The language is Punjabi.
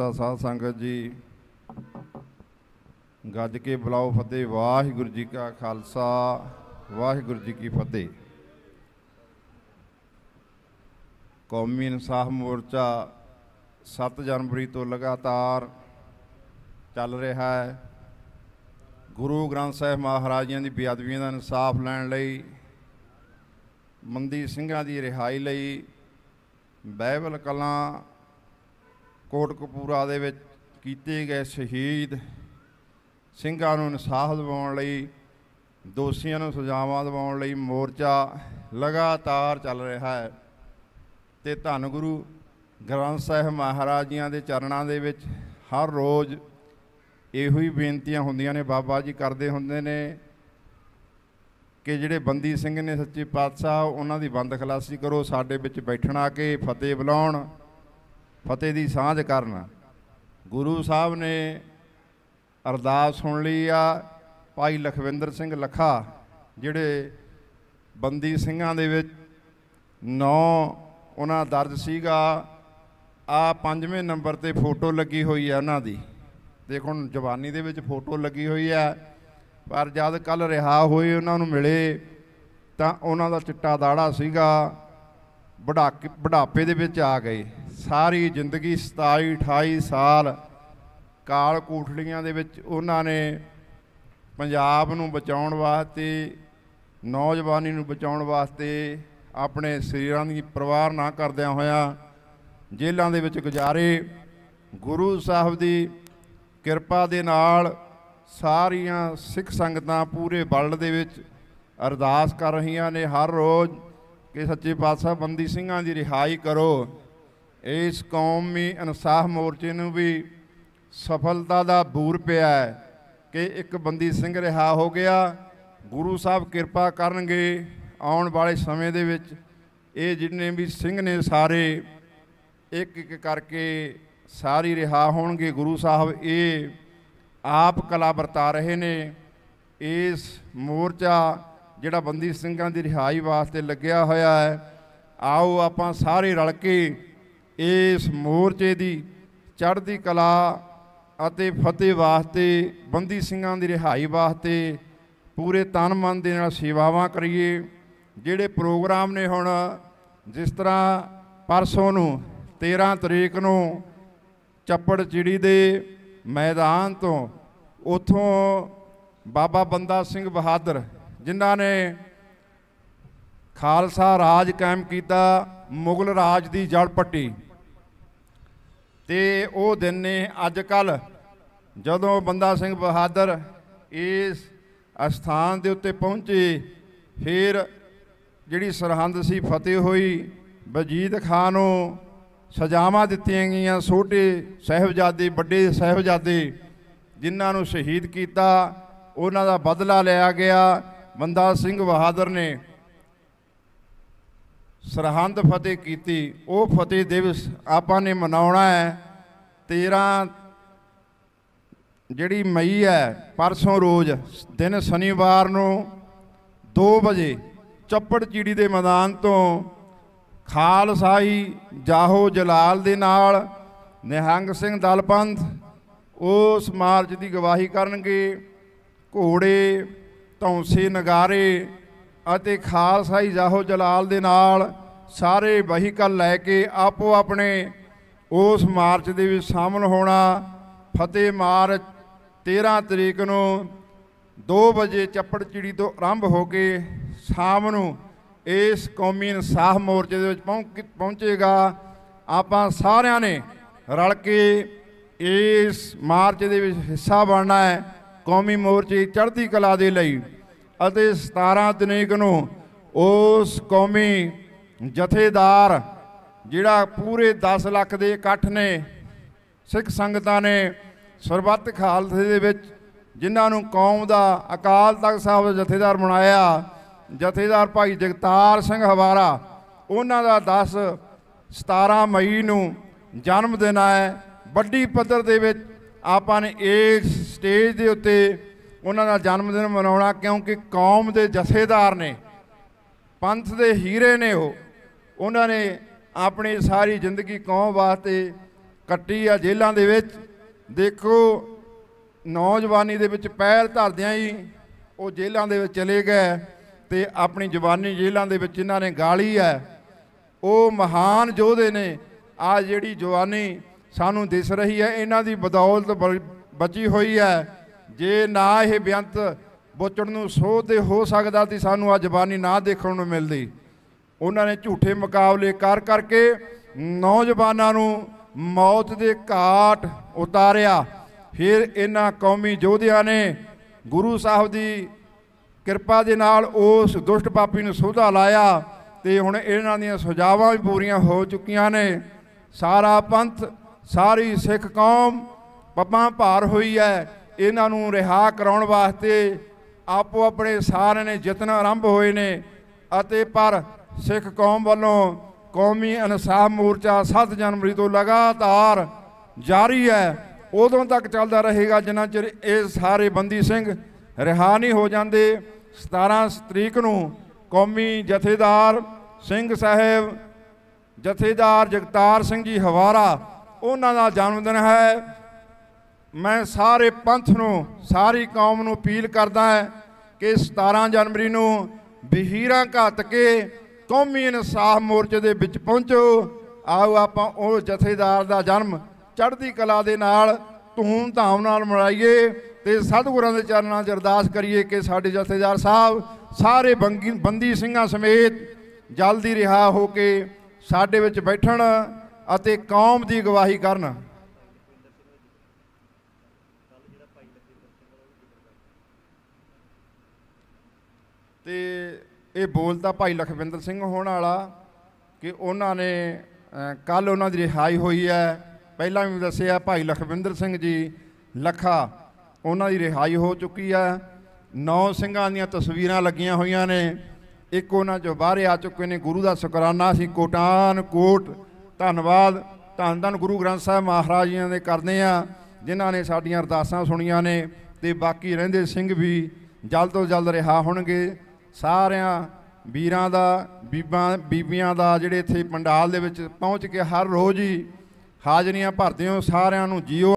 ਖਾਲਸਾ ਸਾਧ ਸੰਗਤ ਜੀ ਗੱਜ ਕੇ ਬੁਲਾਓ ਫਤਿਹ ਵਾਹਿਗੁਰੂ ਜੀ ਕਾ ਖਾਲਸਾ ਵਾਹਿਗੁਰੂ ਜੀ ਕੀ ਫਤਿਹ ਕੌਮੀ ਇਨਸਾਫ ਮੋਰਚਾ 7 ਜਨਵਰੀ ਤੋਂ ਲਗਾਤਾਰ ਚੱਲ ਰਿਹਾ ਹੈ ਗੁਰੂ ਗ੍ਰੰਥ ਸਾਹਿਬ ਮਹਾਰਾਜਿਆਂ ਦੀ ਬੇਅਦਬੀਆਂ ਦਾ ਇਨਸਾਫ ਲੈਣ ਲਈ ਮੰਦੀ ਸਿੰਘਾਂ ਦੀ ਰਿਹਾਈ ਲਈ ਬਾਈਬਲ ਕਲਾਂ ਕੋਟਕਪੂਰਾ ਦੇ ਵਿੱਚ ਕੀਤੇ ਗਏ ਸ਼ਹੀਦ ਸਿੰਘਾਂ ਨੂੰ ਇਨਸਾਫ ਦਿਵਾਉਣ ਲਈ ਦੋਸ਼ੀਆਂ ਨੂੰ ਸਜ਼ਾਵਾਂ ਦਿਵਾਉਣ ਲਈ ਮੋਰਚਾ ਲਗਾਤਾਰ ਚੱਲ ਰਿਹਾ ਹੈ ਤੇ ਧੰਨ ਗੁਰੂ ਗ੍ਰੰਥ ਸਾਹਿਬ ਮਹਾਰਾਜ ਜੀਆਂ ਦੇ ਚਰਨਾਂ ਦੇ ਵਿੱਚ ਹਰ ਰੋਜ਼ ਇਹੋ ਹੀ ਬੇਨਤੀਆਂ ਹੁੰਦੀਆਂ ਨੇ ਬਾਬਾ ਜੀ ਕਰਦੇ ਹੁੰਦੇ ਨੇ ਕਿ ਜਿਹੜੇ ਬੰਦੀ ਸਿੰਘ ਨੇ ਸੱਚੇ ਪਾਤਸ਼ਾਹ ਉਹਨਾਂ ਦੀ ਬੰਦ ਖਲਾਸੀ ਕਰੋ ਸਾਡੇ ਵਿੱਚ ਬੈਠਣਾ ਕੇ ਫਤਿਹ ਬੁਲਾਉਣ ਫਤਿਹ ਦੀ ਸਾਂਝ ਕਰਨ ਗੁਰੂ ਸਾਹਿਬ ਨੇ ਅਰਦਾਸ ਸੁਣ ਲਈ ਆ ਭਾਈ ਲਖਵਿੰਦਰ ਸਿੰਘ ਲਖਾ ਜਿਹੜੇ ਬੰਦੀ ਸਿੰਘਾਂ ਦੇ ਵਿੱਚ ਨੌ ਉਹਨਾਂ ਦਰਜ ਸੀਗਾ ਆ ਪੰਜਵੇਂ ਨੰਬਰ ਤੇ ਫੋਟੋ ਲੱਗੀ ਹੋਈ ਹੈ ਉਹਨਾਂ ਦੀ ਦੇਖੋ ਹੁਣ ਜਵਾਨੀ ਦੇ ਵਿੱਚ ਫੋਟੋ ਲੱਗੀ ਹੋਈ ਹੈ ਪਰ ਜਦ ਕੱਲ ਰਿਹਾ ਹੋਏ ਉਹਨਾਂ ਨੂੰ ਮਿਲੇ ਤਾਂ ਉਹਨਾਂ ਦਾ ਚਿੱਟਾ ਦਾੜਾ ਸੀਗਾ ਬੜਾ ਬੜਾਪੇ ਦੇ ਵਿੱਚ ਆ ਗਏ ਸਾਰੀ ਜ਼ਿੰਦਗੀ 27 28 ਸਾਲ ਕਾਲ ਕੋਠੜੀਆਂ ਦੇ ਵਿੱਚ ਉਹਨਾਂ ਨੇ ਪੰਜਾਬ ਨੂੰ ਬਚਾਉਣ ਵਾਸਤੇ ਨੌਜਵਾਨੀ ਨੂੰ ਬਚਾਉਣ ਵਾਸਤੇ ਆਪਣੇ ਸਰੀਰਾਂ ਦੀ ਪਰਵਾਹ ਨਾ ਕਰਦਿਆਂ ਹੋਇਆਂ ਜੇਲ੍ਹਾਂ ਦੇ ਵਿੱਚ ਗੁਜ਼ਾਰੇ ਗੁਰੂ ਸਾਹਿਬ ਦੀ ਕਿਰਪਾ ਦੇ ਨਾਲ ਸਾਰੀਆਂ ਸਿੱਖ ਸੰਗਤਾਂ ਪੂਰੇ ਵਰਲਡ ਦੇ ਵਿੱਚ ਅਰਦਾਸ ਕਰ ਰਹੀਆਂ ਨੇ ਹਰ ਰੋਜ਼ ਕਿ ਸੱਚੇ ਪਾਤਸ਼ਾਹ ਬੰਦੀ ਸਿੰਘਾਂ ਦੀ ਰਿਹਾਈ ਕਰੋ ਇਸ ਕੌਮੀ ਇਨਸਾਫ ਮੋਰਚੇ ਨੂੰ ਵੀ ਸਫਲਤਾ ਦਾ ਬੂਰ ਪਿਆ ਹੈ ਕਿ ਇੱਕ ਬੰਦੀ ਸਿੰਘ ਰਿਹਾ ਹੋ ਗਿਆ ਗੁਰੂ ਸਾਹਿਬ ਕਿਰਪਾ ਕਰਨਗੇ ਆਉਣ ਵਾਲੇ ਸਮੇਂ ਦੇ ਵਿੱਚ ਇਹ ਜਿੰਨੇ ਵੀ ਸਿੰਘ ਨੇ ਸਾਰੇ ਇੱਕ ਇੱਕ ਕਰਕੇ ਸਾਰੀ ਰਿਹਾ ਹੋਣਗੇ ਗੁਰੂ ਸਾਹਿਬ ਇਹ ਆਪ ਕਲਾ ਵਰਤਾ ਰਹੇ ਨੇ ਇਸ ਮੋਰਚਾ ਜਿਹੜਾ ਬੰਦੀ ਸਿੰਘਾਂ ਦੀ ਰਿਹਾਈ ਵਾਸਤੇ ਲੱਗਿਆ ਹੋਇਆ ਹੈ ਆਓ ਆਪਾਂ ਸਾਰੇ ਰਲ ਕੇ ਇਸ ਮੋਰਚੇ ਦੀ ਚੜ੍ਹਦੀ ਕਲਾ ਅਤੇ ਫਤਿਹ ਵਾਸਤੇ ਬੰਦੀ ਸਿੰਘਾਂ ਦੀ ਰਿਹਾਈ ਵਾਸਤੇ ਪੂਰੇ ਤਨ ਮਨ ਦੇ ਨਾਲ ਸੇਵਾਵਾਂ ਕਰੀਏ ਜਿਹੜੇ ਪ੍ਰੋਗਰਾਮ ਨੇ ਹੁਣ ਜਿਸ ਤਰ੍ਹਾਂ ਪਰਸੋਂ ਨੂੰ 13 ਤਰੀਕ ਨੂੰ ਚੱਪੜ ਚਿੜੀ ਦੇ ਮੈਦਾਨ ਤੋਂ ਉਥੋਂ ਬਾਬਾ ਬੰਦਾ ਸਿੰਘ ਬਹਾਦਰ ਜਿਨ੍ਹਾਂ ਨੇ ਖਾਲਸਾ ਰਾਜ ਕਾਇਮ ਕੀਤਾ ਮੁਗਲ ਰਾਜ ਦੀ ਜੜ ਪੱਟੀ ਤੇ ਉਹ ਦਿਨ ਨੇ ਅੱਜ ਕੱਲ ਜਦੋਂ ਬੰਦਾ ਸਿੰਘ ਬਹਾਦਰ ਇਸ ਅਸਥਾਨ ਦੇ ਉੱਤੇ ਪਹੁੰਚੇ ਫਿਰ ਜਿਹੜੀ ਸਰਹੰਦ ਸੀ ਫਤਿਹ ਹੋਈ ਵਜੀਦ ਖਾਨ ਨੂੰ ਸਜ਼ਾਵਾਂ ਦਿੱਤੀਆਂ ਗਈਆਂ ਛੋਟੇ ਸਹਿਬਜ਼ਾਦੇ ਵੱਡੇ ਸਹਿਬਜ਼ਾਦੇ ਜਿਨ੍ਹਾਂ ਨੂੰ ਸ਼ਹੀਦ ਕੀਤਾ ਉਹਨਾਂ ਦਾ ਬਦਲਾ ਲਿਆ ਗਿਆ ਬੰਦਾ ਸਿੰਘ ਬਹਾਦਰ ਨੇ ਸਰਹੰਦ ਫਤਿਹ ਕੀਤੀ ਉਹ ਫਤਿਹ ਦਿਵਸ ਆਪਾਂ ਨੇ ਮਨਾਉਣਾ ਹੈ 13 ਜਿਹੜੀ ਮਈ ਹੈ ਪਰਸੋਂ ਰੋਜ਼ ਦਿਨ ਸ਼ਨੀਵਾਰ ਨੂੰ 2 ਵਜੇ ਚੱਪੜ ਚੀੜੀ ਦੇ ਮੈਦਾਨ ਤੋਂ ਖਾਲਸਾਈ ਜਾਹੋ ਜਲਾਲ ਦੇ ਨਾਲ ਨਿਹੰਗ ਸਿੰਘ ਦਲਪੰਥ ਉਸ ਮਾਰਚ ਦੀ ਗਵਾਹੀ ਕਰਨਗੇ ਘੋੜੇ ਧੌਂਸੇ ਨਗਾਰੇ ਅਤੇ ਖਾਲਸਾਈ ਜਾਹੋ ਜਲਾਲ ਦੇ ਨਾਲ ਸਾਰੇ ਵਹੀਕਲ ਲੈ ਕੇ ਆਪੋ ਆਪਣੇ ਉਸ ਮਾਰਚ ਦੇ ਵਿੱਚ ਸ਼ਾਮਲ ਹੋਣਾ ਫਤਿਹ ਮਾਰਚ 13 ਤਰੀਕ ਨੂੰ 2 ਵਜੇ ਚੱਪੜ ਚਿੜੀ ਤੋਂ ਆਰੰਭ ਹੋ ਕੇ ਸ਼ਾਮ ਨੂੰ ਇਸ ਕੌਮੀ ਇਨਸਾਫ ਮੋਰਚੇ ਦੇ ਵਿੱਚ ਪਹੁੰਚੇਗਾ ਆਪਾਂ ਸਾਰਿਆਂ ਨੇ ਰਲ ਕੇ ਇਸ ਮਾਰਚ ਦੇ ਵਿੱਚ ਹਿੱਸਾ ਬਣਨਾ ਹੈ ਕੌਮੀ ਮੋਰਚੇ ਚੜ੍ਹਦੀ ਕਲਾ ਦੇ ਲਈ ਅਤੇ 17 ਤਰੀਕ ਨੂੰ ਉਸ ਕੌਮੀ ਜਥੇਦਾਰ ਜਿਹੜਾ ਪੂਰੇ 10 ਲੱਖ ਦੇ ਇਕੱਠ ਨੇ ਸਿੱਖ ਸੰਗਤਾਂ ਨੇ ਸਰਬੱਤ ਖਾਲਸੇ ਦੇ ਵਿੱਚ ਜਿਨ੍ਹਾਂ ਨੂੰ ਕੌਮ ਦਾ ਅਕਾਲ ਤਖਤ ਸਾਹਿਬ ਦਾ ਜਥੇਦਾਰ ਬਣਾਇਆ ਜਥੇਦਾਰ ਭਾਈ ਜਗਤਾਰ ਸਿੰਘ ਹਵਾਰਾ ਉਹਨਾਂ ਦਾ 10 17 ਮਈ ਨੂੰ ਜਨਮ ਦਿਨ ਹੈ ਵੱਡੀ ਪੱਧਰ ਦੇ ਵਿੱਚ ਆਪਾਂ ਨੇ ਇਸ ਸਟੇਜ ਦੇ ਉੱਤੇ ਉਹਨਾਂ ਦਾ ਜਨਮ ਦਿਨ ਮਨਾਉਣਾ ਕਿਉਂਕਿ ਕੌਮ ਦੇ ਜਥੇਦਾਰ ਨੇ ਪੰਥ ਦੇ ਹੀਰੇ ਨੇ ਉਹ ਉਹਨਾਂ ਨੇ ਆਪਣੀ ਸਾਰੀ ਜ਼ਿੰਦਗੀ ਕੌਮ ਵਾਸਤੇ ਕੱਟੀ ਆ ਜੇਲ੍ਹਾਂ ਦੇ ਵਿੱਚ ਦੇਖੋ ਨੌਜਵਾਨੀ ਦੇ ਵਿੱਚ ਪੈਰ ਧਰਦਿਆਂ ਹੀ ਉਹ ਜੇਲ੍ਹਾਂ ਦੇ ਵਿੱਚ ਚਲੇ ਗਏ ਤੇ ਆਪਣੀ ਜਵਾਨੀ ਜੇਲ੍ਹਾਂ ਦੇ ਵਿੱਚ ਇਹਨਾਂ ਨੇ ਗਾਲੀ ਹੈ ਉਹ ਮਹਾਨ ਯੋਧੇ ਨੇ ਆ ਜਿਹੜੀ ਜਵਾਨੀ ਸਾਨੂੰ ਦਿਸ ਰਹੀ ਹੈ ਇਹਨਾਂ ਦੀ ਬਦੌਲਤ ਬਚੀ ਹੋਈ ਹੈ ਜੇ ਨਾ ਇਹ ਬਿਆੰਤ ਬੋਚਣ ਨੂੰ ਸੋਧੇ ਹੋ ਸਕਦਾ ਤੇ ਸਾਨੂੰ ਆ ਜਵਾਨੀ ਨਾ ਦੇਖਣ ਨੂੰ ਮਿਲਦੀ ਉਹਨਾਂ ਨੇ ਝੂਠੇ ਮੁਕਾਬਲੇ ਕਰ ਕਰਕੇ ਨੌਜਵਾਨਾਂ ਨੂੰ ਮੌਤ ਦੇ ਘਾਟ ਉਤਾਰਿਆ ਫਿਰ ਇਹਨਾਂ ਕੌਮੀ ਜੋਧਿਆਂ ਨੇ ਗੁਰੂ ਸਾਹਿਬ ਦੀ ਕਿਰਪਾ ਦੇ ਨਾਲ ਉਸ ਦੁਸ਼ਟ ਪਾਪੀ ਨੂੰ ਸੋਧਾ ਲਾਇਆ ਤੇ ਹੁਣ ਇਹਨਾਂ ਦੀਆਂ ਸੁਝਾਵਾਂ ਵੀ ਪੂਰੀਆਂ ਹੋ ਚੁੱਕੀਆਂ ਨੇ ਸਾਰਾ ਪੰਥ ਸਾਰੀ ਸਿੱਖ ਕੌਮ ਪੱਪਾਂ ਭਾਰ ਹੋਈ ਹੈ ਇਹਨਾਂ ਨੂੰ ਰਿਹਾ ਕਰਾਉਣ ਵਾਸਤੇ ਆਪੋ ਆਪਣੇ ਸਾਰਿਆਂ ਨੇ ਜਤਨ ਆਰੰਭ ਹੋਏ ਨੇ ਅਤੇ ਪਰ ਸਿੱਖ ਕੌਮ ਵੱਲੋਂ ਕੌਮੀ ਇਨਸਾਫ ਮੋਰਚਾ 7 ਜਨਵਰੀ ਤੋਂ ਲਗਾਤਾਰ ਜਾਰੀ ਹੈ ਉਦੋਂ ਤੱਕ ਚੱਲਦਾ ਰਹੇਗਾ ਜਿੰਨਾ ਚਿਰ ਇਹ ਸਾਰੇ ਬੰਦੀ ਸਿੰਘ ਰਿਹਾ ਨਹੀਂ ਹੋ ਜਾਂਦੇ 17 ਤਰੀਕ ਨੂੰ ਕੌਮੀ ਜਥੇਦਾਰ ਸਿੰਘ ਸਾਹਿਬ ਜਥੇਦਾਰ ਜਗਤਾਰ ਸਿੰਘ ਜੀ ਹਵਾਰਾ ਉਹਨਾਂ ਦਾ ਜਨਮ ਦਿਨ ਹੈ ਮੈਂ ਸਾਰੇ ਪੰਥ ਨੂੰ ਸਾਰੀ ਕੌਮ ਨੂੰ ਅਪੀਲ ਕਰਦਾ ਹੈ ਕਿ 17 ਜਨਵਰੀ ਨੂੰ ਬਹੀਰਾਂ ਘਾਤ ਕੇ ਕੌਮੀ ਇਨਸਾਫ ਮੋਰਚੇ ਦੇ ਵਿੱਚ ਪਹੁੰਚੋ ਆਓ ਆਪਾਂ ਉਹ ਜਥੇਦਾਰ ਦਾ ਜਨਮ ਚੜ੍ਹਦੀ ਕਲਾ ਦੇ ਨਾਲ ਧੂਮ ਧਾਮ ਨਾਲ ਮਨਾਈਏ ਤੇ ਸਤਿਗੁਰਾਂ ਦੇ ਚਰਨਾਂ 'ਚ ਅਰਦਾਸ ਕਰੀਏ ਕਿ ਸਾਡੇ ਜਥੇਦਾਰ ਸਾਹਿਬ ਸਾਰੇ ਬੰਦੀ ਸਿੰਘਾਂ ਸਮੇਤ ਜਲਦੀ ਰਿਹਾ ਹੋ ਕੇ ਸਾਡੇ ਵਿੱਚ ਬੈਠਣ ਅਤੇ ਕੌਮ ਦੀ ਗਵਾਹੀ ਕਰਨ ਤੇ ਇਹ ਬੋਲਦਾ ਭਾਈ ਲਖਵਿੰਦਰ ਸਿੰਘ ਹੋਣ ਵਾਲਾ ਕਿ ਉਹਨਾਂ ਨੇ ਕੱਲ ਉਹਨਾਂ ਦੀ ਰਿਹਾਈ ਹੋਈ ਹੈ ਪਹਿਲਾਂ ਵੀ ਦੱਸਿਆ ਭਾਈ ਲਖਵਿੰਦਰ ਸਿੰਘ ਜੀ ਲਖਾ ਉਹਨਾਂ ਦੀ ਰਿਹਾਈ ਹੋ ਚੁੱਕੀ ਹੈ ਨੌ ਸਿੰਘਾਂ ਦੀਆਂ ਤਸਵੀਰਾਂ ਲੱਗੀਆਂ ਹੋਈਆਂ ਨੇ ਇੱਕ ਉਹਨਾਂ ਜੋ ਬਾਹਰ ਆ ਚੁੱਕੇ ਨੇ ਗੁਰੂ ਦਾ ਸ਼ੁਕਰਾਨਾ ਸੀ ਕੋਟਾਨ ਕੋਟ ਧੰਨਵਾਦ ਧੰਨ ਧੰਨ ਗੁਰੂ ਗ੍ਰੰਥ ਸਾਹਿਬ ਮਹਾਰਾਜ ਜੀ ਦੇ ਕਰਦੇ ਆ ਜਿਨ੍ਹਾਂ ਨੇ ਸਾਡੀਆਂ ਅਰਦਾਸਾਂ ਸੁਣੀਆਂ ਨੇ ਤੇ ਬਾਕੀ ਰਹਿੰਦੇ ਸਿੰਘ ਵੀ ਜਲਦ ਤੋਂ ਜਲਦ ਰਿਹਾ ਹੋਣਗੇ ਸਾਰਿਆਂ ਵੀਰਾਂ ਦਾ ਬੀਬਾਂ ਬੀਬੀਆਂ ਦਾ ਜਿਹੜੇ ਇੱਥੇ ਪੰਡਾਲ ਦੇ ਵਿੱਚ ਪਹੁੰਚ ਕੇ ਹਰ ਰੋਜ਼ ਹੀ ਹਾਜ਼ਰੀਆਂ ਭਰਦੇ ਹੋ ਸਾਰਿਆਂ ਨੂੰ ਜੀਓ